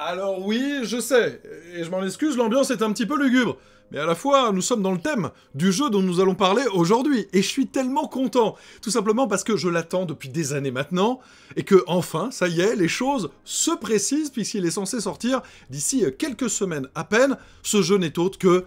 Alors oui, je sais, et je m'en excuse, l'ambiance est un petit peu lugubre, mais à la fois nous sommes dans le thème du jeu dont nous allons parler aujourd'hui, et je suis tellement content, tout simplement parce que je l'attends depuis des années maintenant, et que enfin, ça y est, les choses se précisent puisqu'il est censé sortir d'ici quelques semaines à peine, ce jeu n'est autre que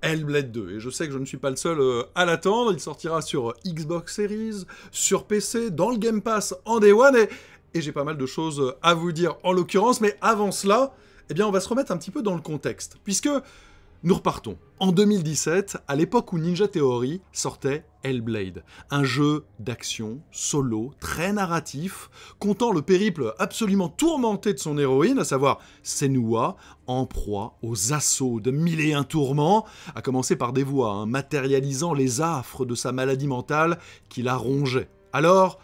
Hellblade 2. Et je sais que je ne suis pas le seul euh, à l'attendre. Il sortira sur Xbox Series, sur PC, dans le Game Pass en Day One. Et et j'ai pas mal de choses euh, à vous dire en l'occurrence, mais avant cela, eh bien on va se remettre un petit peu dans le contexte, puisque nous repartons. En 2017, à l'époque où Ninja Theory sortait Hellblade, un jeu d'action solo très narratif, comptant le périple absolument tourmenté de son héroïne, à savoir Senua, en proie aux assauts de mille et un tourments, à commencer par des voix hein, matérialisant les affres de sa maladie mentale qui la rongeait. Alors,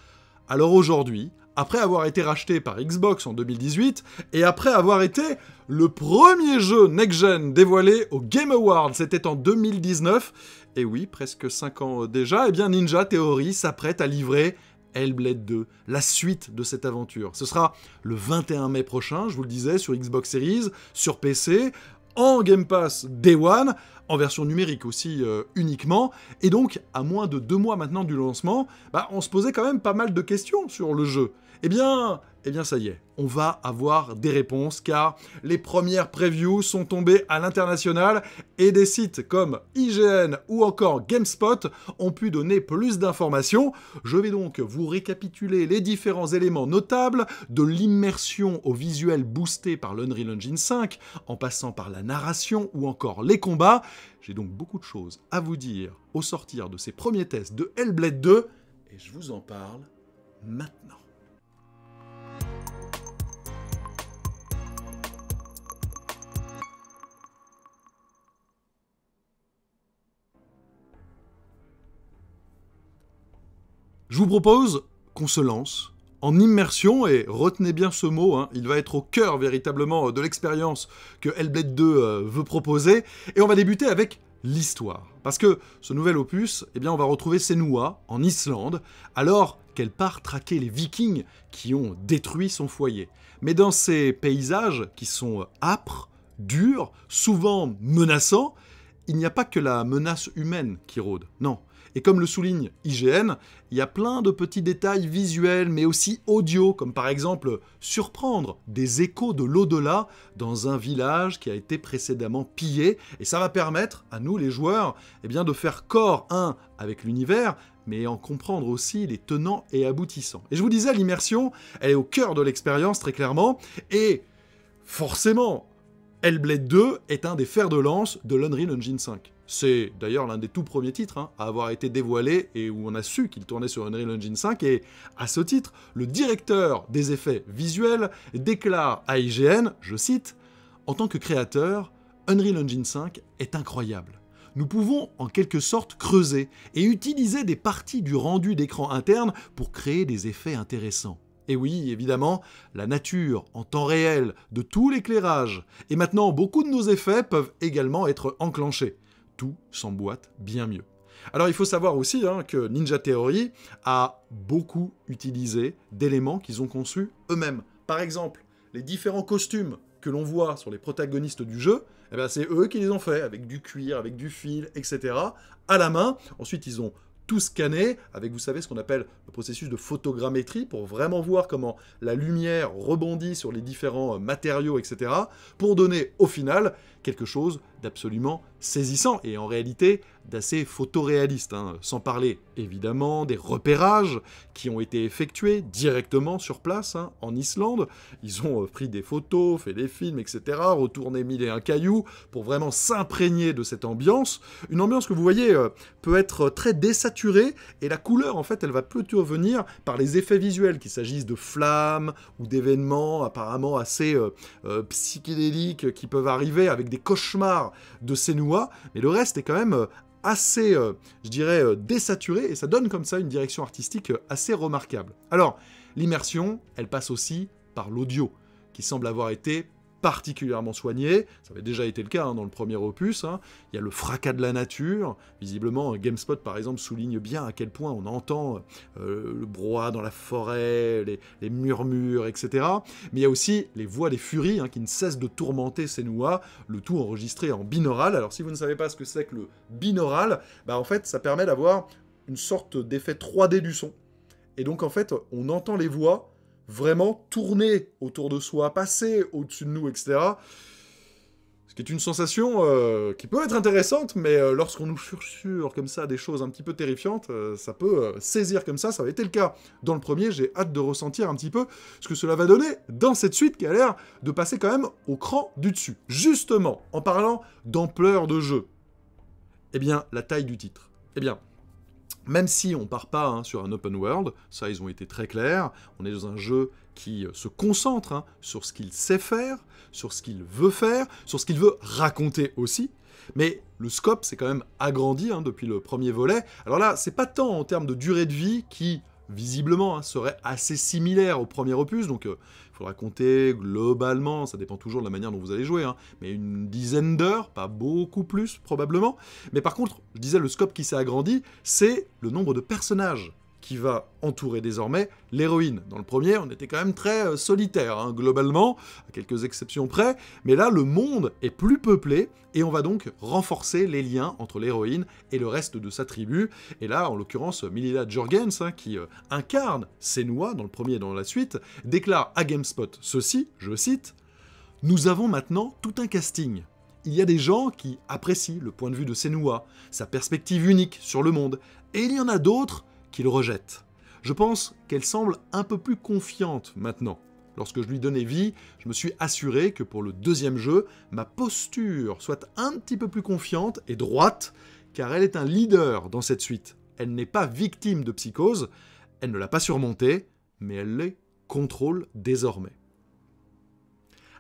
alors aujourd'hui, après avoir été racheté par Xbox en 2018 et après avoir été le premier jeu next-gen dévoilé au Game Awards, c'était en 2019, et oui, presque 5 ans euh, déjà, et eh bien Ninja Theory s'apprête à livrer Hellblade 2, la suite de cette aventure. Ce sera le 21 mai prochain, je vous le disais, sur Xbox Series, sur PC, en Game Pass Day One, en version numérique aussi euh, uniquement, et donc à moins de deux mois maintenant du lancement, bah, on se posait quand même pas mal de questions sur le jeu. Eh bien, eh bien ça y est, on va avoir des réponses car les premières previews sont tombées à l'international et des sites comme IGN ou encore GameSpot ont pu donner plus d'informations. Je vais donc vous récapituler les différents éléments notables de l'immersion au visuel boosté par l'Unreal Engine 5 en passant par la narration ou encore les combats. J'ai donc beaucoup de choses à vous dire au sortir de ces premiers tests de Hellblade 2 et je vous en parle maintenant. Je vous propose qu'on se lance en immersion, et retenez bien ce mot, hein, il va être au cœur véritablement euh, de l'expérience que Hellblade 2 euh, veut proposer, et on va débuter avec l'histoire. Parce que ce nouvel opus, eh bien on va retrouver Senua en Islande, alors qu'elle part traquer les vikings qui ont détruit son foyer. Mais dans ces paysages qui sont euh, âpres, durs, souvent menaçants, il n'y a pas que la menace humaine qui rôde, non. Et comme le souligne IGN, il y a plein de petits détails visuels mais aussi audio, comme par exemple surprendre des échos de l'au-delà dans un village qui a été précédemment pillé, et ça va permettre à nous les joueurs eh bien, de faire corps un avec l'univers, mais en comprendre aussi les tenants et aboutissants. Et je vous disais, l'immersion, elle est au cœur de l'expérience très clairement, et forcément, Hellblade 2 est un des fers de lance de l'Unreal Engine 5. C'est d'ailleurs l'un des tout premiers titres hein, à avoir été dévoilé et où on a su qu'il tournait sur Unreal Engine 5 et à ce titre, le directeur des effets visuels déclare à IGN, je cite, En tant que créateur, Unreal Engine 5 est incroyable. Nous pouvons en quelque sorte creuser et utiliser des parties du rendu d'écran interne pour créer des effets intéressants. Et oui, évidemment, la nature en temps réel de tout l'éclairage. Et maintenant, beaucoup de nos effets peuvent également être enclenchés. Tout s'emboîte bien mieux. Alors il faut savoir aussi hein, que Ninja Theory a beaucoup utilisé d'éléments qu'ils ont conçus eux-mêmes. Par exemple, les différents costumes que l'on voit sur les protagonistes du jeu, eh ben, c'est eux qui les ont faits, avec du cuir, avec du fil, etc. à la main. Ensuite, ils ont tout scanner avec, vous savez, ce qu'on appelle le processus de photogrammétrie pour vraiment voir comment la lumière rebondit sur les différents euh, matériaux, etc., pour donner au final quelque chose d'absolument saisissant. Et en réalité, d'assez photoréaliste, hein. sans parler évidemment des repérages qui ont été effectués directement sur place hein, en Islande. Ils ont euh, pris des photos, fait des films, etc., retourné mille et un cailloux pour vraiment s'imprégner de cette ambiance. Une ambiance que vous voyez euh, peut être très désaturée et la couleur en fait elle va plutôt venir par les effets visuels, qu'il s'agisse de flammes ou d'événements apparemment assez euh, psychédéliques qui peuvent arriver avec des cauchemars de Senua, mais le reste est quand même assez, euh, je dirais, euh, désaturé, et ça donne comme ça une direction artistique euh, assez remarquable. Alors, l'immersion, elle passe aussi par l'audio, qui semble avoir été particulièrement soigné, ça avait déjà été le cas hein, dans le premier opus, hein. il y a le fracas de la nature, visiblement euh, GameSpot par exemple souligne bien à quel point on entend euh, le brouhaha dans la forêt, les, murmures, etc. Mais il y a aussi les voix des furies hein, qui ne cessent de tourmenter noix, le tout enregistré en binaural. Alors si vous ne savez pas ce que c'est que le binaural, bah en fait ça permet d'avoir une sorte d'effet 3D du son. Et donc en fait on entend les voix, vraiment tourner autour de soi, passer au-dessus de nous, etc. Ce qui est une sensation euh, qui peut être intéressante, mais euh, lorsqu'on nous sursure comme ça des choses un petit peu terrifiantes, euh, ça peut saisir comme ça, ça avait été le cas dans le premier, j'ai hâte de ressentir un petit peu ce que cela va donner dans cette suite qui a l'air de passer quand même au cran du dessus. Justement, en parlant d'ampleur de jeu, eh bien, la taille du titre. Eh bien, même si on part pas hein, sur un open world, ça ils ont été très clairs, on est dans un jeu qui euh, se concentre hein, sur ce qu'il sait faire, sur ce qu'il veut faire, sur ce qu'il veut raconter aussi, mais le scope s'est quand même agrandi hein, depuis le premier volet. Alors là, c'est pas tant en termes de durée de vie qui, visiblement, serait assez similaire au premier opus, donc euh, faudra compter globalement, ça dépend toujours de la manière dont vous allez jouer, hein, mais une dizaine d'heures, pas beaucoup plus probablement. Mais par contre, je disais le scope qui s'est agrandi, c'est le nombre de personnages qui va entourer désormais l'héroïne. Dans le premier, on était quand même très euh, solitaire, hein, globalement, à quelques exceptions près, mais là, le monde est plus peuplé, et on va donc renforcer les liens entre l'héroïne et le reste de sa tribu. Et là, en l'occurrence, Milila Jorgens, hein, qui euh, incarne Senua dans le premier et dans la suite, déclare à GameSpot ceci, je cite, « Nous avons maintenant tout un casting. » il y a des gens qui apprécient le point de vue de Senua, sa perspective unique sur le monde, et il y en a d'autres qu'il rejette. Je pense qu'elle semble un peu plus confiante maintenant. Lorsque je lui donnais vie, je me suis assuré que pour le deuxième jeu, ma posture soit un petit peu plus confiante et droite, car elle est un leader dans cette suite. Elle n'est pas victime de psychose, elle ne l'a pas surmontée, mais elle les contrôle désormais.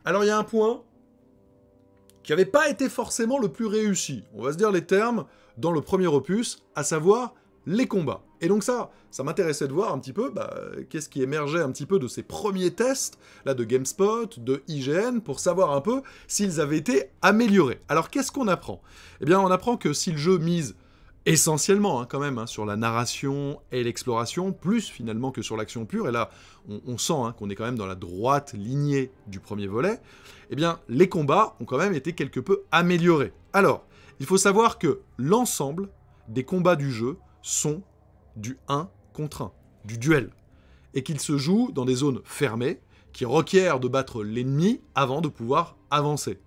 Alors il y a un point qui n'avait pas été forcément le plus réussi, on va se dire les termes, dans le premier opus, à savoir les combats. Et donc ça, ça m'intéressait de voir un petit peu bah, qu'est-ce qui émergeait un petit peu de ces premiers tests là de GameSpot, de IGN, pour savoir un peu s'ils avaient été améliorés. Alors qu'est-ce qu'on apprend Eh bien on apprend que si le jeu mise essentiellement hein, quand même hein, sur la narration et l'exploration, plus finalement que sur l'action pure, et là on, sent hein, qu'on est quand même dans la droite lignée du premier volet, eh bien les combats ont quand même été quelque peu améliorés. Alors, il faut savoir que l'ensemble des combats du jeu sont du 1 contre 1, du duel, et qu'ils se jouent dans des zones fermées qui requièrent de battre l'ennemi avant de pouvoir avancer.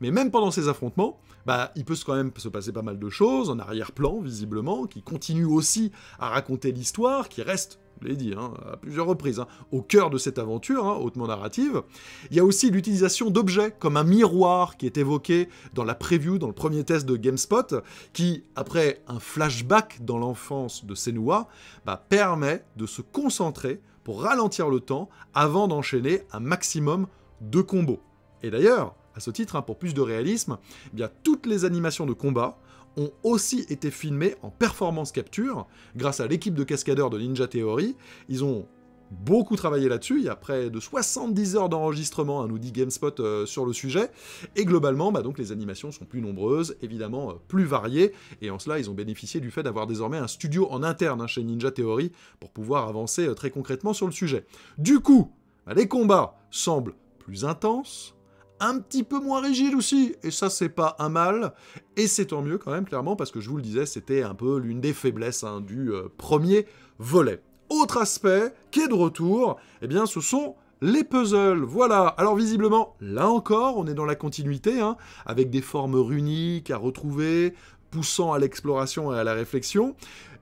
Mais même pendant ces affrontements, bah, il peut quand même se passer pas mal de choses en arrière-plan, visiblement, qui continuent aussi à raconter l'histoire, qui restent je l'ai dit, hein, à plusieurs reprises, hein, au cœur de cette aventure, hein, hautement narrative. Il y a aussi l'utilisation d'objets, comme un miroir qui est évoqué dans la preview, dans le premier test de GameSpot, qui, après un flashback dans l'enfance de Senua, bah, permet de se concentrer pour ralentir le temps avant d'enchaîner un maximum de combos. Et d'ailleurs, à ce titre, pour plus de réalisme, eh bien, toutes les animations de combat, ont aussi été filmés en performance capture grâce à l'équipe de cascadeurs de Ninja Theory. Ils ont beaucoup travaillé là-dessus, il y a près de 70 heures d'enregistrement, à hein, nous dit GameSpot euh, sur le sujet, et globalement, bah, donc, les animations sont plus nombreuses, évidemment euh, plus variées, et en cela, ils ont bénéficié du fait d'avoir désormais un studio en interne hein, chez Ninja Theory pour pouvoir avancer euh, très concrètement sur le sujet. Du coup, bah, les combats semblent plus intenses, un petit peu moins rigide aussi, et ça c'est pas un mal, et c'est tant mieux quand même clairement, parce que je vous le disais, c'était un peu l'une des faiblesses hein, du euh, premier volet. Autre aspect qui est de retour, eh bien ce sont les puzzles, voilà. Alors visiblement, là encore, on est dans la continuité, hein, avec des formes runiques à retrouver, poussant à l'exploration et à la réflexion,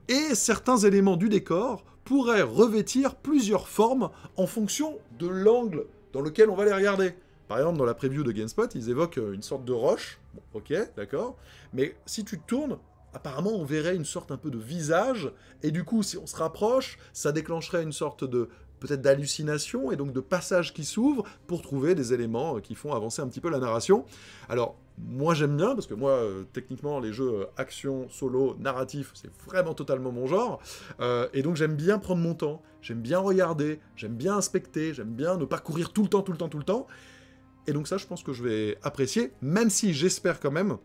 et certains éléments du décor pourraient revêtir plusieurs formes en fonction de l'angle dans lequel on va les regarder. Par exemple, dans la preview de GameSpot, ils évoquent euh, une sorte de roche. ok, d'accord. Mais si tu te tournes, apparemment, on verrait une sorte un peu de visage. Et du coup, si on se rapproche, ça déclencherait une sorte de peut-être d'hallucination et donc de passage qui s'ouvre pour trouver des éléments euh, qui font avancer un petit peu la narration. Alors, moi j'aime bien, parce que moi, euh, techniquement, les jeux action, solo, narratif, c'est vraiment totalement mon genre. et donc j'aime bien prendre mon temps, j'aime bien regarder, j'aime bien inspecter, j'aime bien ne pas courir tout le temps, tout le temps, tout le temps. Et donc ça, je pense que je vais apprécier, même si j'espère quand même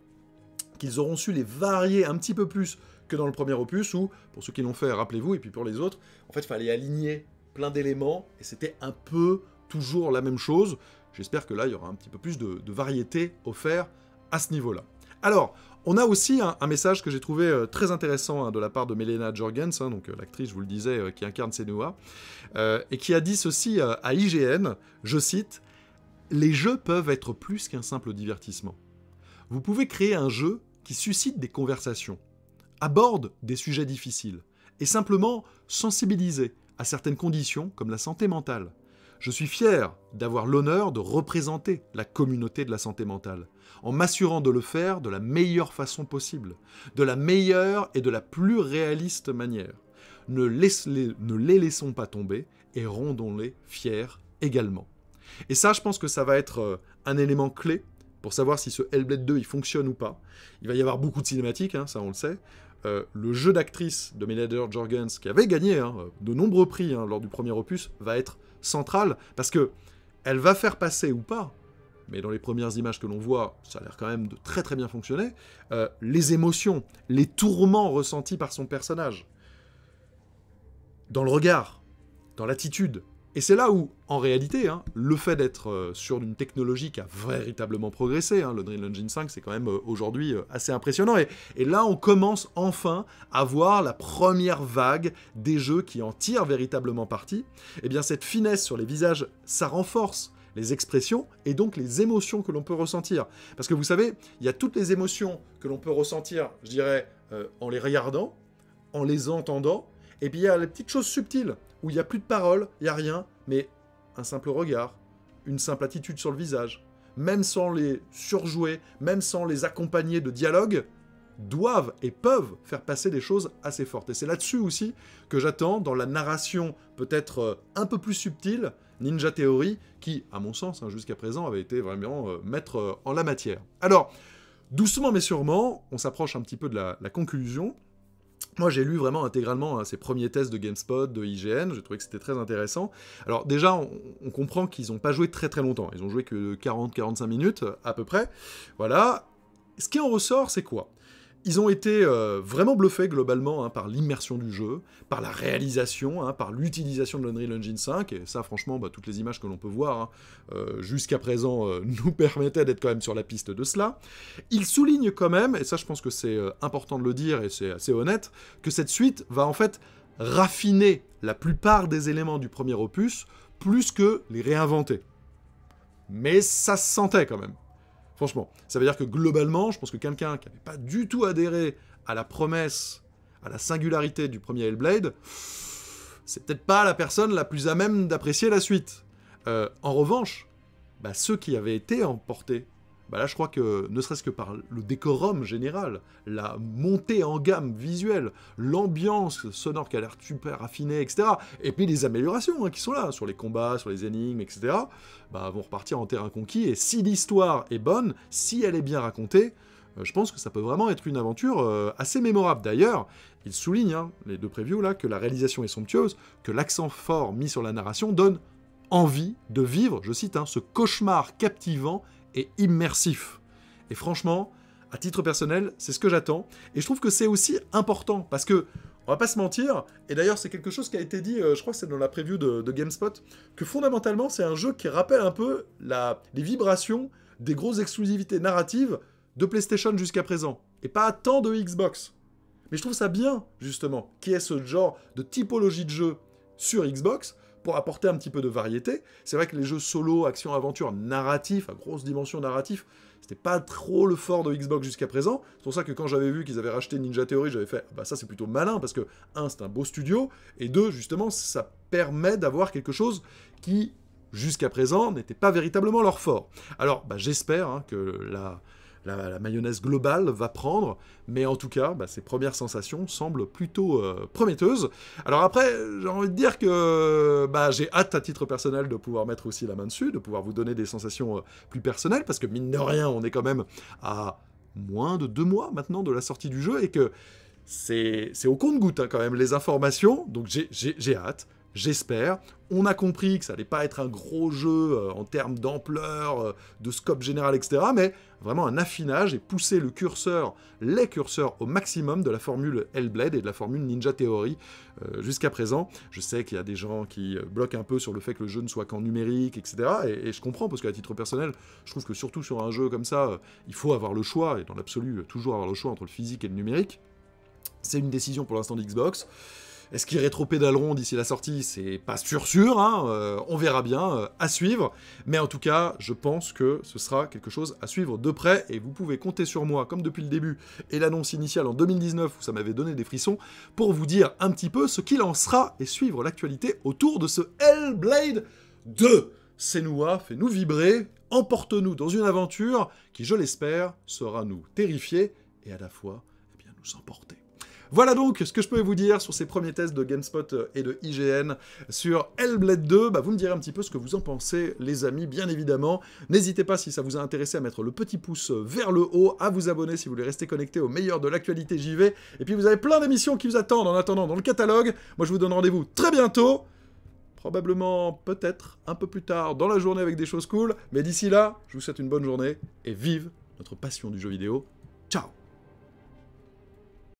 qu'ils auront su les varier un petit peu plus que dans le premier opus, où, pour ceux qui l'ont fait, rappelez-vous, et puis pour les autres, en fait, il fallait aligner plein d'éléments, et c'était un peu toujours la même chose. J'espère que là, il y aura un petit peu plus de, de variété offerte à ce niveau-là. Alors, on a aussi un, message que j'ai trouvé euh, très intéressant hein, de la part de Melena Jorgens, hein, donc euh, l'actrice, je vous le disais, euh, qui incarne Senua, et qui a dit ceci à IGN, je cite les jeux peuvent être plus qu'un simple divertissement. Vous pouvez créer un jeu qui suscite des conversations, aborde des sujets difficiles, et simplement sensibiliser à certaines conditions comme la santé mentale. Je suis fier d'avoir l'honneur de représenter la communauté de la santé mentale, en m'assurant de le faire de la meilleure façon possible, de la meilleure et de la plus réaliste manière. Ne, ne les laissons pas tomber et rendons-les fiers également. Et ça, je pense que ça va être euh, un élément clé pour savoir si ce Hellblade 2 il fonctionne ou pas. Il va y avoir beaucoup de cinématiques, hein, ça on le sait. Euh, le jeu d'actrice de Meleder Jorgens, qui avait gagné hein, euh, de nombreux prix hein, lors du premier opus, va être central parce que elle va faire passer ou pas, mais dans les premières images que l'on voit, ça a l'air quand même de très très bien fonctionner, les émotions, les tourments ressentis par son personnage. Dans le regard, dans l'attitude, et c'est là où, en réalité, hein, le fait d'être euh, sur une technologie qui a véritablement progressé, hein, le Dream Engine 5, c'est quand même euh, aujourd'hui euh, assez impressionnant. Et, et, là, on commence enfin à voir la première vague des jeux qui en tirent véritablement parti. Et eh bien, cette finesse sur les visages, ça renforce les expressions et donc les émotions que l'on peut ressentir. Parce que vous savez, il y a toutes les émotions que l'on peut ressentir, je dirais, en les regardant, en les entendant, et puis il y a les petites choses subtiles, où il n'y a plus de paroles, il n'y a rien, mais un simple regard, une simple attitude sur le visage, même sans les surjouer, même sans les accompagner de dialogue, doivent et peuvent faire passer des choses assez fortes. Et c'est là-dessus aussi que j'attends, dans la narration peut-être euh, un peu plus subtile, Ninja Theory, qui, à mon sens, hein, jusqu'à présent, avait été vraiment euh, maître euh, en la matière. Alors, doucement mais sûrement, on s'approche un petit peu de la conclusion. Moi, j'ai lu vraiment intégralement hein, ces premiers tests de GameSpot, de IGN, j'ai trouvé que c'était très intéressant. Alors déjà, on, comprend qu'ils n'ont pas joué très très longtemps, ils ont joué que 40-45 minutes à peu près. Voilà. Ce qui en ressort, c'est quoi ils ont été euh, vraiment bluffés globalement hein, par l'immersion du jeu, par la réalisation, hein, par l'utilisation de l'Unreal Engine 5, et ça franchement, bah, toutes les images que l'on peut voir hein, euh, jusqu'à présent euh, nous permettaient d'être quand même sur la piste de cela. Ils soulignent quand même, et ça je pense que c'est important de le dire et c'est assez honnête, que cette suite va en fait raffiner la plupart des éléments du premier opus plus que les réinventer. Mais ça se sentait quand même. Franchement, ça veut dire que globalement, je pense que quelqu'un qui n'avait pas du tout adhéré à la promesse, à la singularité du premier Hellblade, c'est peut-être pas la personne la plus à même d'apprécier la suite. Euh, en revanche, bah, ceux qui avaient été emportés bah là je crois que ne serait-ce que par le décorum général, la montée en gamme visuelle, l'ambiance sonore qui a l'air super raffinée, etc. Et puis les améliorations hein, qui sont là sur les combats, sur les énigmes, etc. Bah vont repartir en terrain conquis. Et si l'histoire est bonne, si elle est bien racontée, euh, je pense que ça peut vraiment être une aventure euh, assez mémorable. D'ailleurs, il souligne, hein, les deux previews là, que la réalisation est somptueuse, que l'accent fort mis sur la narration donne envie de vivre, je cite, hein, ce cauchemar captivant et immersif. Et franchement, à titre personnel, c'est ce que j'attends. Et je trouve que c'est aussi important parce que, on va pas se mentir, et d'ailleurs, c'est quelque chose qui a été dit, euh, je crois que c'est dans la preview de, GameSpot, que fondamentalement, c'est un jeu qui rappelle un peu les vibrations des grosses exclusivités narratives de PlayStation jusqu'à présent, et pas tant de Xbox. Mais je trouve ça bien, justement, qu'il y ait ce genre de typologie de jeu sur Xbox, pour apporter un petit peu de variété. C'est vrai que les jeux solo, action, aventure, narratif, à grosse dimension narratif, c'était pas trop le fort de Xbox jusqu'à présent. C'est pour ça que quand j'avais vu qu'ils avaient racheté Ninja Theory, j'avais fait ah bah ça c'est plutôt malin parce que un c'est un beau studio et deux justement ça permet d'avoir quelque chose qui jusqu'à présent n'était pas véritablement leur fort. Alors bah, j'espère hein, que la la, mayonnaise globale va prendre, mais en tout cas, ces bah, premières sensations semblent plutôt euh, prometteuses. Alors après, j'ai envie de dire que bah, j'ai hâte à titre personnel de pouvoir mettre aussi la main dessus, de pouvoir vous donner des sensations euh, plus personnelles, parce que mine de rien, on est quand même à moins de deux mois maintenant de la sortie du jeu, et que c'est au compte-goutte hein, quand même les informations, donc j'ai hâte. J'espère. On a compris que ça allait pas être un gros jeu euh, en termes d'ampleur, euh, de scope général, etc. Mais vraiment un affinage et pousser le curseur, les curseurs au maximum de la formule Hellblade et de la formule Ninja Theory euh, jusqu'à présent. Je sais qu'il y a des gens qui bloquent un peu sur le fait que le jeu ne soit qu'en numérique, etc. Et, je comprends parce qu'à titre personnel, je trouve que surtout sur un jeu comme ça, il faut avoir le choix et dans l'absolu toujours avoir le choix entre le physique et le numérique. C'est une décision pour l'instant d'Xbox. Est-ce qu'il qu'ils rétropédaleront d'ici la sortie C'est pas sûr sûr, hein, euh, on verra bien, euh, à suivre. Mais en tout cas, je pense que ce sera quelque chose à suivre de près, et vous pouvez compter sur moi, comme depuis le début, et l'annonce initiale en 2019, où ça m'avait donné des frissons, pour vous dire un petit peu ce qu'il en sera, et suivre l'actualité autour de ce Hellblade 2 nous-a, fait-nous vibrer, emporte-nous dans une aventure qui, je l'espère, sera nous terrifier et à la fois eh bien, nous emporter. Voilà donc ce que je pouvais vous dire sur ces premiers tests de GameSpot euh, et de IGN sur Hellblade 2. Bah, vous me direz un petit peu ce que vous en pensez, les amis, bien évidemment. N'hésitez pas, si ça vous a intéressé, à mettre le petit pouce euh, vers le haut, à vous abonner si vous voulez rester connecté au meilleur de l'actualité JV. Et puis, vous avez plein d'émissions qui vous attendent en attendant dans le catalogue. Moi, je vous donne rendez-vous très bientôt probablement peut-être un peu plus tard dans la journée avec des choses cool. Mais d'ici là, je vous souhaite une bonne journée et vive notre passion du jeu vidéo.